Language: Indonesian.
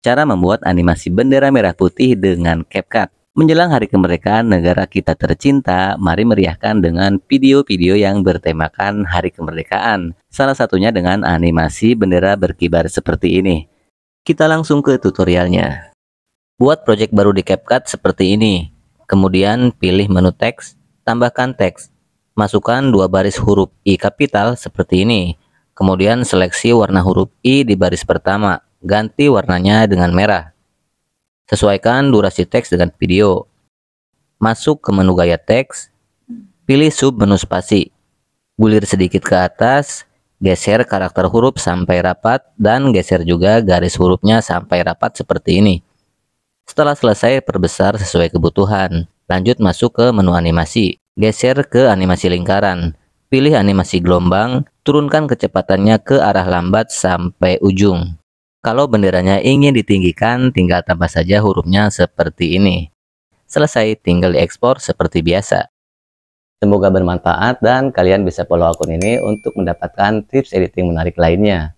cara membuat animasi bendera merah putih dengan CapCut. Menjelang hari kemerdekaan negara kita tercinta, mari meriahkan dengan video-video yang bertemakan hari kemerdekaan. Salah satunya dengan animasi bendera berkibar seperti ini. Kita langsung ke tutorialnya. Buat project baru di CapCut seperti ini. Kemudian pilih menu teks, tambahkan teks. Masukkan dua baris huruf I kapital seperti ini. Kemudian seleksi warna huruf I di baris pertama ganti warnanya dengan merah. Sesuaikan durasi teks dengan video. Masuk ke menu gaya teks, pilih sub-menu spasi. Gulir sedikit ke atas, geser karakter huruf sampai rapat, dan geser juga garis hurufnya sampai rapat seperti ini. Setelah selesai, perbesar sesuai kebutuhan. Lanjut masuk ke menu animasi. Geser ke animasi lingkaran. Pilih animasi gelombang, turunkan kecepatannya ke arah lambat sampai ujung. Kalau benderanya ingin ditinggikan, tinggal tambah saja hurufnya seperti ini. Selesai, tinggal diekspor seperti biasa. Semoga bermanfaat dan kalian bisa follow akun ini untuk mendapatkan tips editing menarik lainnya.